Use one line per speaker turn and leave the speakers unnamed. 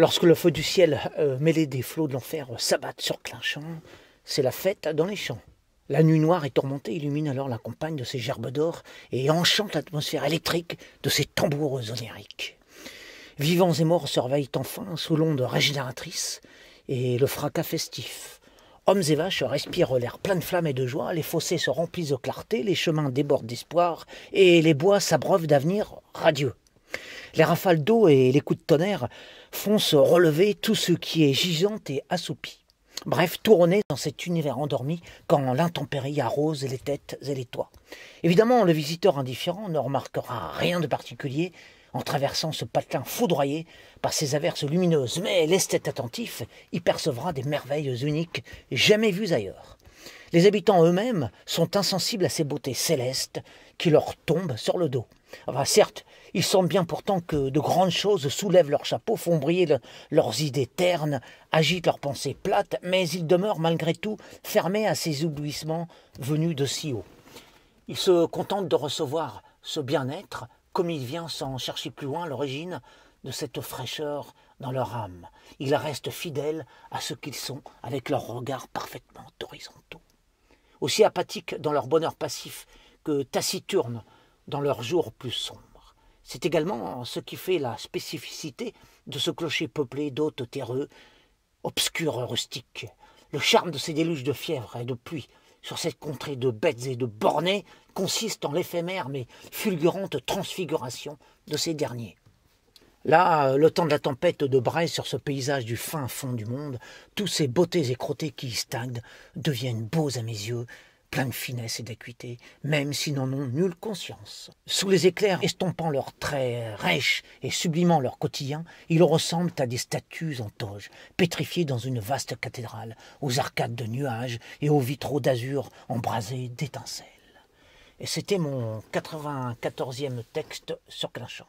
Lorsque le feu du ciel, euh, mêlé des flots de l'enfer, euh, s'abat sur Clinchamp, c'est la fête dans les champs. La nuit noire et tourmentée illumine alors la campagne de ses gerbes d'or et enchante l'atmosphère électrique de ses tambours oniriques. Vivants et morts surveillent enfin sous l'onde régénératrice et le fracas festif. Hommes et vaches respirent l'air plein de flammes et de joie, les fossés se remplissent de clarté, les chemins débordent d'espoir et les bois s'abreuvent d'avenir radieux. Les rafales d'eau et les coups de tonnerre font se relever tout ce qui est gisant et assoupi. Bref, tourner dans cet univers endormi quand l'intempérie arrose les têtes et les toits. Évidemment, le visiteur indifférent ne remarquera rien de particulier en traversant ce patelin foudroyé par ces averses lumineuses, mais l'esthète attentif y percevra des merveilles uniques jamais vues ailleurs. Les habitants eux-mêmes sont insensibles à ces beautés célestes qui leur tombent sur le dos certes, ils sentent bien pourtant que de grandes choses soulèvent leurs chapeaux, font briller leurs idées ternes, agitent leurs pensées plates, mais ils demeurent malgré tout fermés à ces éblouissements venus de si haut. Ils se contentent de recevoir ce bien-être comme il vient sans chercher plus loin l'origine de cette fraîcheur dans leur âme. Ils restent fidèles à ce qu'ils sont avec leurs regards parfaitement horizontaux. Aussi apathiques dans leur bonheur passif que taciturnes dans leurs jours plus sombres. C'est également ce qui fait la spécificité de ce clocher peuplé d'hôtes terreux, obscurs rustiques, le charme de ces déluges de fièvre et de pluie sur cette contrée de bêtes et de bornés consiste en l'éphémère mais fulgurante transfiguration de ces derniers. Là, le temps de la tempête de brise sur ce paysage du fin fond du monde, tous ces beautés écrottées qui y stagnent deviennent beaux à mes yeux plein de finesse et d'acuité, même s'ils n'en ont nulle conscience. Sous les éclairs estompant leurs traits rêches et sublimant leur quotidien, ils ressemblent à des statues en toge, pétrifiées dans une vaste cathédrale, aux arcades de nuages et aux vitraux d'azur embrasés d'étincelles. Et c'était mon 94e texte sur Clenchant.